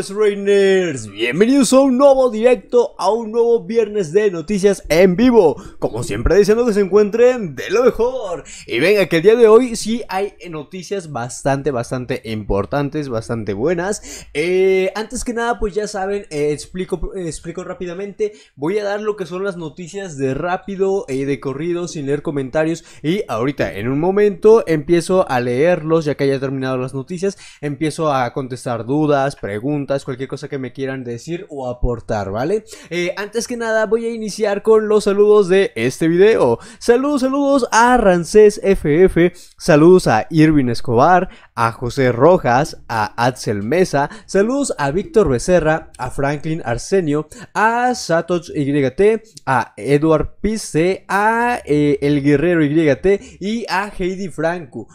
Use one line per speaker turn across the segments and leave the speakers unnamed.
Reyners, Rainers, bienvenidos a un nuevo directo, a un nuevo viernes de noticias en vivo Como siempre deseando que se encuentren de lo mejor Y venga que el día de hoy sí hay noticias bastante, bastante importantes, bastante buenas eh, Antes que nada pues ya saben, eh, explico, eh, explico rápidamente Voy a dar lo que son las noticias de rápido, y de corrido, sin leer comentarios Y ahorita en un momento empiezo a leerlos, ya que haya terminado las noticias Empiezo a contestar dudas, preguntas cualquier cosa que me quieran decir o aportar, ¿vale? Eh, antes que nada voy a iniciar con los saludos de este video. Saludos, saludos a Rancés FF, saludos a Irving Escobar, a José Rojas, a Axel Mesa, saludos a Víctor Becerra, a Franklin Arsenio, a Satoch YT, a Edward Piste, a eh, El Guerrero YT y a Heidi Franco.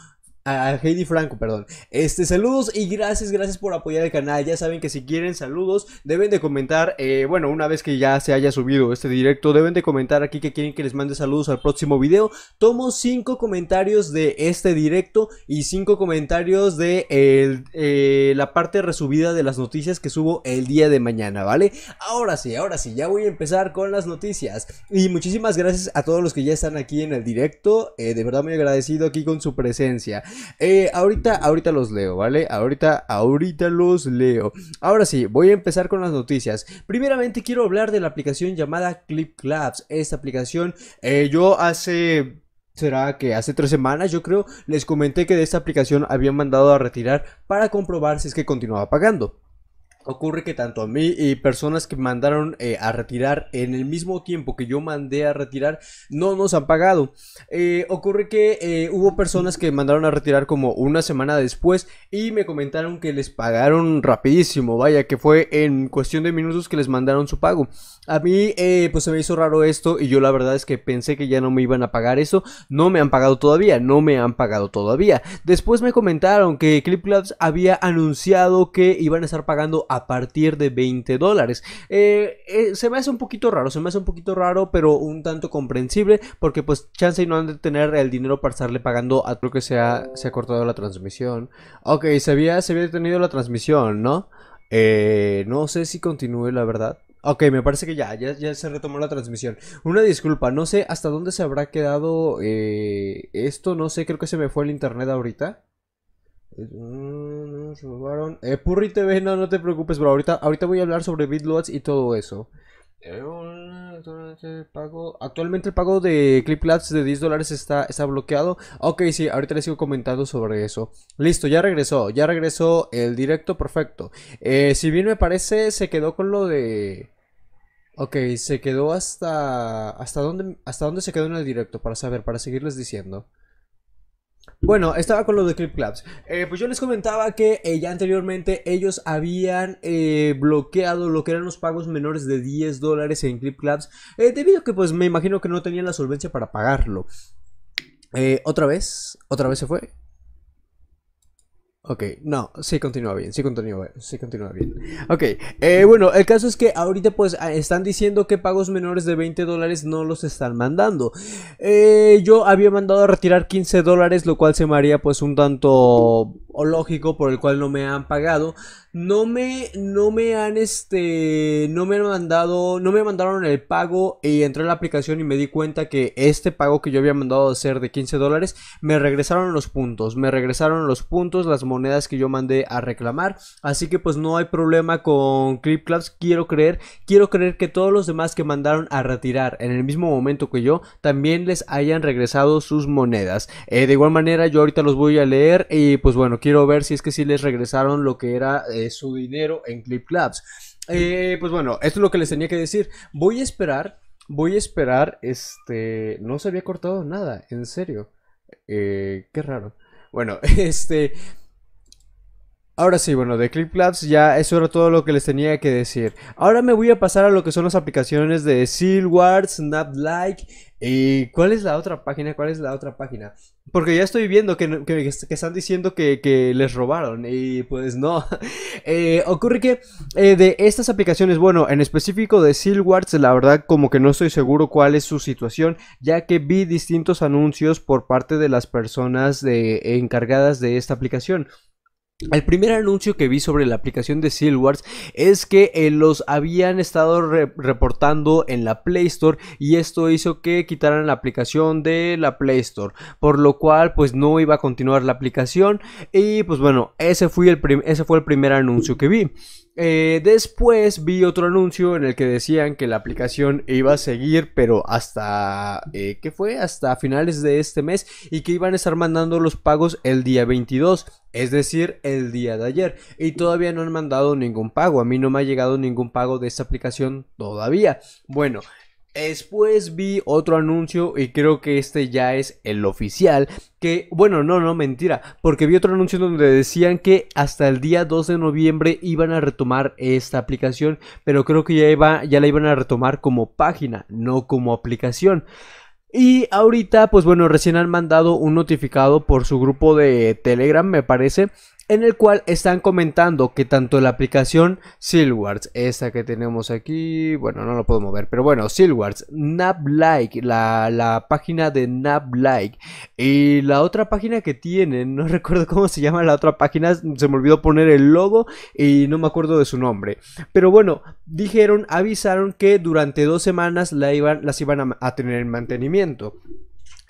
A Heidi Franco, perdón. Este, saludos y gracias, gracias por apoyar el canal. Ya saben que si quieren saludos, deben de comentar, eh, bueno, una vez que ya se haya subido este directo, deben de comentar aquí que quieren que les mande saludos al próximo video. Tomo 5 comentarios de este directo y 5 comentarios de eh, la parte resubida de las noticias que subo el día de mañana, ¿vale? Ahora sí, ahora sí, ya voy a empezar con las noticias. Y muchísimas gracias a todos los que ya están aquí en el directo. Eh, de verdad muy agradecido aquí con su presencia. Eh, ahorita, ahorita los leo, ¿vale? Ahorita, ahorita los leo. Ahora sí, voy a empezar con las noticias. Primeramente quiero hablar de la aplicación llamada Clip Claps. Esta aplicación, eh, yo hace será que hace tres semanas yo creo les comenté que de esta aplicación habían mandado a retirar para comprobar si es que continuaba pagando. Ocurre que tanto a mí y personas que mandaron eh, a retirar en el mismo tiempo que yo mandé a retirar no nos han pagado. Eh, ocurre que eh, hubo personas que mandaron a retirar como una semana después y me comentaron que les pagaron rapidísimo. Vaya, que fue en cuestión de minutos que les mandaron su pago. A mí pues se me hizo raro esto y yo la verdad es que pensé que ya no me iban a pagar eso. No me han pagado todavía, no me han pagado todavía. Después me comentaron que Clip había anunciado que iban a estar pagando a partir de 20 dólares. Eh, eh, se me hace un poquito raro, se me hace un poquito raro, pero un tanto comprensible, porque pues chance y no han de tener el dinero para estarle pagando a... Creo que se ha, se ha cortado la transmisión. Ok, se había, se había detenido la transmisión, ¿no? Eh, no sé si continúe, la verdad. Ok, me parece que ya, ya, ya, se retomó la transmisión. Una disculpa, no sé hasta dónde se habrá quedado esto, no sé, creo que se me fue el internet ahorita. No, se robaron. Eh, Purri TV, no, no te preocupes, bro. Ahorita, ahorita voy a hablar sobre BitLots y todo eso. Eh, actualmente el pago de ClipLabs de 10 dólares está, está bloqueado. Ok, sí, ahorita les sigo comentando sobre eso. Listo, ya regresó, ya regresó el directo, perfecto. Eh, si bien me parece, se quedó con lo de... Ok, se quedó hasta... ¿Hasta dónde, hasta dónde se quedó en el directo? Para saber, para seguirles diciendo. Bueno, estaba con lo de Clip eh, pues yo les comentaba que eh, ya anteriormente ellos habían eh, bloqueado lo que eran los pagos menores de 10 dólares en Clip Clubs, debido a que pues me imagino que no tenían la solvencia para pagarlo. otra vez, otra vez se fue. Ok, no, sí continúa bien, sí continúa, bien, sí continúa bien. Ok, eh, bueno, el caso es que ahorita pues ah, están diciendo que pagos menores de 20 dólares no los están mandando. Eh, yo había mandado a retirar 15 dólares, lo cual se me haría pues un tanto lógico por el cual no me han pagado. No me, no me han, este, no me han mandado, no me mandaron el pago y entré a la aplicación y me di cuenta que este pago que yo había mandado a ser de 15 dólares, me regresaron los puntos, me regresaron los puntos, las monedas que yo mandé a reclamar. Así que pues no hay problema con Clip Clubs, quiero creer, quiero creer que todos los demás que mandaron a retirar en el mismo momento que yo, también les hayan regresado sus monedas. Eh, de igual manera, yo ahorita los voy a leer y pues bueno, quiero ver si es que sí les regresaron lo que era eh, su dinero en Clip eh, pues bueno, esto es lo que les tenía que decir. Voy a esperar, voy a esperar, este, no se había cortado nada, en serio. Eh, qué raro. Bueno, este... Ahora sí, bueno, de ClipLabs ya eso era todo lo que les tenía que decir. Ahora me voy a pasar a lo que son las aplicaciones de Snap Like, y cuál es la otra página, cuál es la otra página. Porque ya estoy viendo que, están diciendo que, les robaron y pues no. Eh, ocurre que eh, de estas aplicaciones, bueno, en específico de Silwards, la verdad como que no estoy seguro cuál es su situación, ya que vi distintos anuncios por parte de las personas de, encargadas de esta aplicación. El primer anuncio que vi sobre la aplicación de Silwards es que eh, los habían estado reportando en la Play Store y esto hizo que quitaran la aplicación de la Play Store, por lo cual pues no iba a continuar la aplicación y pues bueno, ese el, ese fue el primer anuncio que vi. Eh, después vi otro anuncio en el que decían que la aplicación iba a seguir, pero hasta, eh, que fue? Hasta finales de este mes y que iban a estar mandando los pagos el día 22, es decir, el día de ayer. Y todavía no han mandado ningún pago, a mí no me ha llegado ningún pago de esta aplicación todavía. Bueno, Después vi otro anuncio y creo que este ya es el oficial. Que, bueno, no, no, mentira. Porque vi otro anuncio donde decían que hasta el día 2 de noviembre iban a retomar esta aplicación. Pero creo que ya, iba, ya la iban a retomar como página, no como aplicación. Y ahorita, pues bueno, recién han mandado un notificado por su grupo de Telegram, me parece, en el cual están comentando que tanto la aplicación Silwards, esta que tenemos aquí, bueno, no lo puedo mover, pero bueno, Silwards, Nablike, la, la página de NapLike, y la otra página que tienen, no recuerdo cómo se llama la otra página, se me olvidó poner el logo y no me acuerdo de su nombre. Pero bueno, dijeron, avisaron que durante dos semanas la iban, las iban a, a tener en mantenimiento.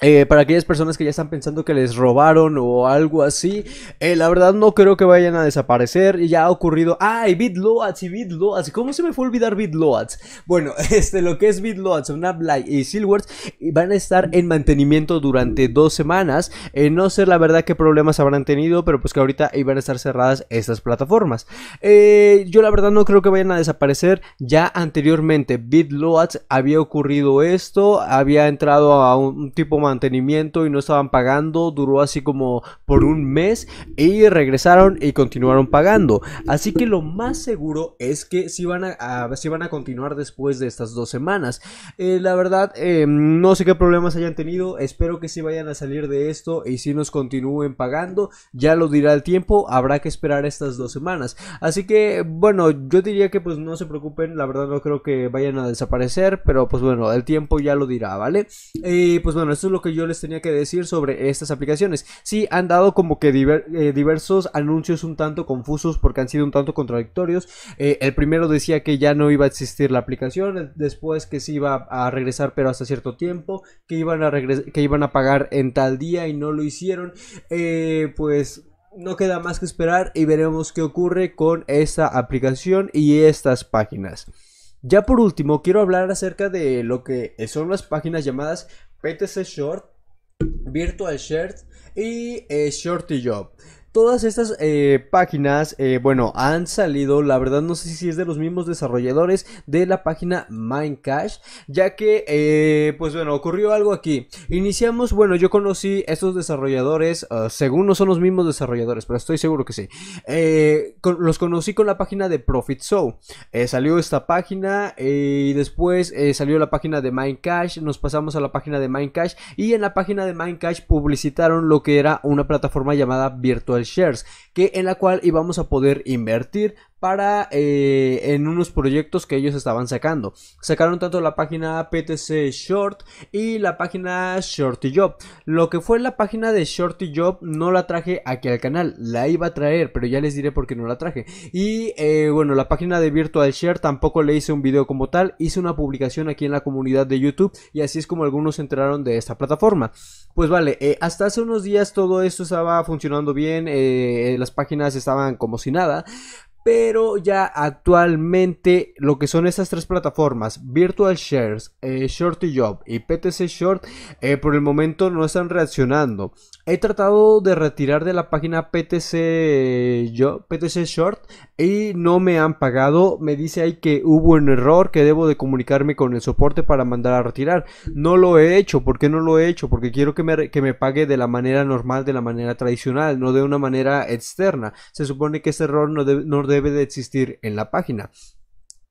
Eh, para aquellas personas que ya están pensando que les robaron o algo así, eh, la verdad no creo que vayan a desaparecer. Ya ha ocurrido. ¡Ay, ah, BitLoads y BitLoads! ¿Cómo se me fue a olvidar BitLoads? Bueno, este, lo que es BitLoads, Blay y Silwords eh, van a estar en mantenimiento durante dos semanas. no sé la verdad qué problemas habrán tenido, pero pues que ahorita iban a estar cerradas estas plataformas. yo la verdad no creo que vayan a desaparecer. Ya anteriormente, BitLoads había ocurrido esto, había entrado a un tipo más mantenimiento y no estaban pagando, duró así como por un mes y regresaron y continuaron pagando. Así que lo más seguro es que si van a, van a continuar después de estas dos semanas. Eh, la verdad, em, no sé qué problemas hayan tenido, espero que si vayan a salir de esto y si nos continúen pagando, ya lo dirá el tiempo, habrá que esperar estas dos semanas. Así que, bueno, yo diría que pues no se preocupen, la verdad no creo que vayan a desaparecer, pero pues bueno, el tiempo ya lo dirá, ¿vale? Y pues bueno, esto es lo que yo les tenía que decir sobre estas aplicaciones. Si han dado como que eh, diversos anuncios un tanto confusos porque han sido un tanto contradictorios. Eh, el primero decía que ya no iba a existir la aplicación, después que se iba a regresar pero hasta cierto tiempo, que iban a, que iban a pagar en tal día y no lo hicieron. Eh, pues no queda más que esperar y veremos qué ocurre con esta aplicación y estas páginas. Ya por último, quiero hablar acerca de lo que son las páginas llamadas BTC Short, Virtual shirt y eh, Shorty Job. Todas estas eh, páginas, eh, bueno, han salido, la verdad no sé si es de los mismos desarrolladores de la página MineCash ya que, eh, pues bueno, ocurrió algo aquí. Iniciamos, bueno, yo conocí estos desarrolladores, ah, según no son los mismos desarrolladores, pero estoy seguro que sí. los conocí con la página de Profit salió esta página y después salió la página de MineCash nos pasamos a la página de MineCash y en la página de MineCash publicitaron lo que era una plataforma llamada Virtual shares, que en la cual íbamos a poder invertir para eh, en unos proyectos que ellos estaban sacando. Sacaron tanto la página PTC Short y la página Shorty Job. Lo que fue la página de Shorty Job no la traje aquí al canal, la iba a traer, pero ya les diré por qué no la traje. Y eh, bueno, la página de Virtual Share tampoco le hice un video como tal, hice una publicación aquí en la comunidad de YouTube y así es como algunos se enteraron de esta plataforma. Pues vale, eh, hasta hace unos días todo esto estaba funcionando bien, las páginas estaban como si nada, pero ya actualmente lo que son esas tres plataformas, Virtual Shares, eh, Shorty Job y PTC Short, eh, por el momento no están reaccionando. He tratado de retirar de la página PTC, eh, yo, PTC Short y no me han pagado. Me dice ahí que hubo un error, que debo de comunicarme con el soporte para mandar a retirar. No lo he hecho. ¿Por qué no lo he hecho? Porque quiero que me, pague de la manera normal, de la manera tradicional, no de una manera externa. Se supone que ese error no, no debe de existir en la página.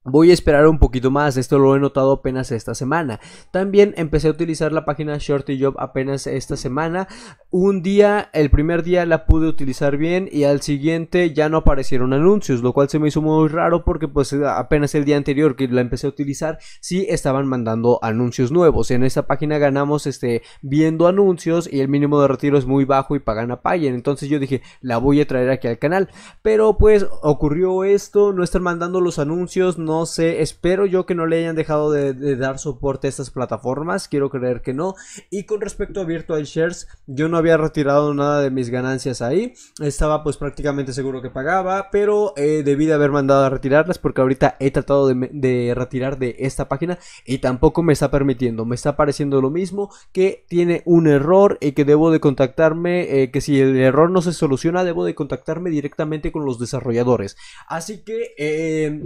Voy a esperar un poquito más, esto lo he notado apenas esta semana. También empecé a utilizar la página Shorty Job apenas esta semana. Un día, el primer día la pude utilizar bien y al siguiente ya no aparecieron anuncios, lo cual se me hizo muy raro porque pues apenas el día anterior que la empecé a utilizar sí estaban mandando anuncios nuevos. En esta página ganamos este viendo anuncios y el mínimo de retiro es muy bajo y pagan a Payen. Entonces yo dije, la voy a traer aquí al canal, pero pues ocurrió esto, no están mandando los anuncios, no no sé, espero yo que no le hayan dejado de, dar soporte a estas plataformas, quiero creer que no. Y con respecto a Virtual Shares, yo no había retirado nada de mis ganancias ahí, estaba pues prácticamente seguro que pagaba, pero eh, debí de haber mandado a retirarlas porque ahorita he tratado de, retirar de esta página y tampoco me está permitiendo, me está pareciendo lo mismo que tiene un error y que debo de contactarme, eh, que si el error no se soluciona, debo de contactarme directamente con los desarrolladores. Así que, eh,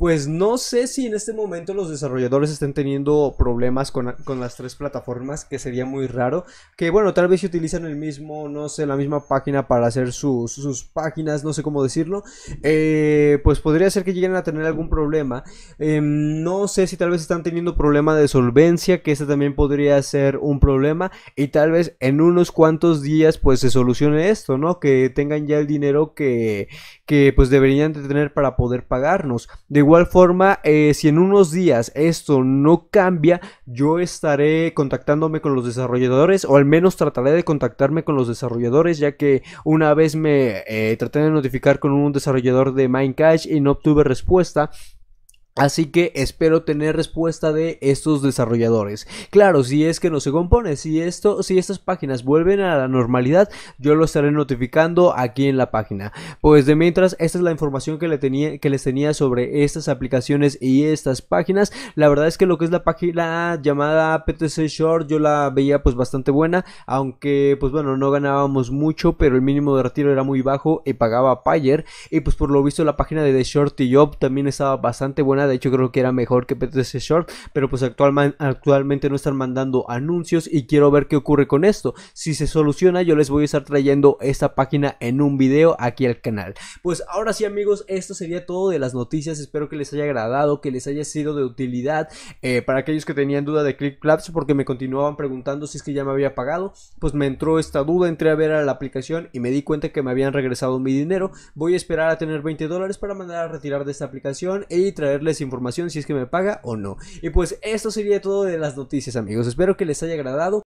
pues no sé si en este momento los desarrolladores estén teniendo problemas con, las tres plataformas, que sería muy raro. Que bueno, tal vez si utilizan el mismo, no sé, la misma página para hacer sus, páginas, no sé cómo decirlo. Eh, pues podría ser que lleguen a tener algún problema. Em, no sé si tal vez están teniendo problema de solvencia, que ese también podría ser un problema. Y tal vez en unos cuantos días pues se solucione esto, ¿no? Que tengan ya el dinero que, que pues deberían de tener para poder pagarnos. De igual forma, eh, si en unos días esto no cambia, yo estaré contactándome con los desarrolladores o al menos trataré de contactarme con los desarrolladores ya que una vez me eh, traté de notificar con un desarrollador de Minecraft y no obtuve respuesta. Así que espero tener respuesta de estos desarrolladores. Claro, si es que no se compone, si esto, si estas páginas vuelven a la normalidad, yo lo estaré notificando aquí en la página. Pues de mientras, esta es la información que, le tenía, que les tenía sobre estas aplicaciones y estas páginas. La verdad es que lo que es la página llamada PTC Short, yo la veía pues bastante buena, aunque pues bueno, no ganábamos mucho, pero el mínimo de retiro era muy bajo y pagaba Payer. Y pues por lo visto la página de The Short Job también estaba bastante buena de hecho creo que era mejor que PTC Short, pero pues actualmente no están mandando anuncios y quiero ver qué ocurre con esto. Si se soluciona yo les voy a estar trayendo esta página en un video aquí al canal. Pues ahora sí amigos, esto sería todo de las noticias, espero que les haya agradado, que les haya sido de utilidad eh, para aquellos que tenían duda de ClickClaps porque me continuaban preguntando si es que ya me había pagado, pues me entró esta duda, entré a ver a la aplicación y me di cuenta que me habían regresado mi dinero, voy a esperar a tener 20 dólares para mandar a retirar de esta aplicación y traerle información si es que me paga o no. Y pues esto sería todo de las noticias amigos. Espero que les haya agradado.